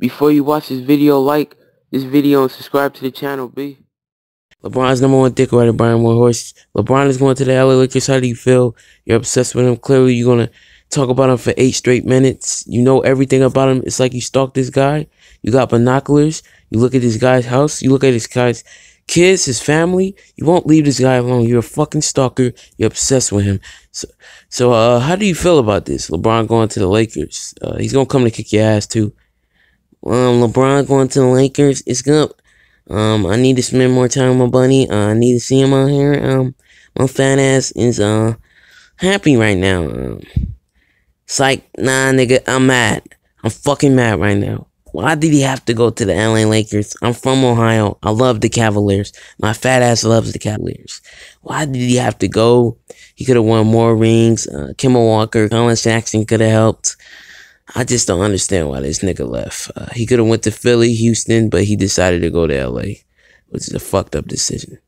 Before you watch this video, like this video and subscribe to the channel, B. LeBron's number one dick rider, Brian Warhorse. LeBron is going to the LA Lakers. How do you feel? You're obsessed with him. Clearly, you're going to talk about him for eight straight minutes. You know everything about him. It's like you stalk this guy. You got binoculars. You look at this guy's house. You look at this guy's kids, his family. You won't leave this guy alone. You're a fucking stalker. You're obsessed with him. So, so uh, how do you feel about this? LeBron going to the Lakers. Uh, he's going to come to kick your ass, too um, LeBron going to the Lakers is good. Um, I need to spend more time with my buddy. Uh, I need to see him out here. Um, my fat ass is uh happy right now. Um, it's like nah, nigga, I'm mad. I'm fucking mad right now. Why did he have to go to the LA Lakers? I'm from Ohio. I love the Cavaliers. My fat ass loves the Cavaliers. Why did he have to go? He could have won more rings. Uh, Kimmel Walker, Colin Jackson could have helped. I just don't understand why this nigga left. Uh, he could have went to Philly, Houston, but he decided to go to LA, which is a fucked up decision.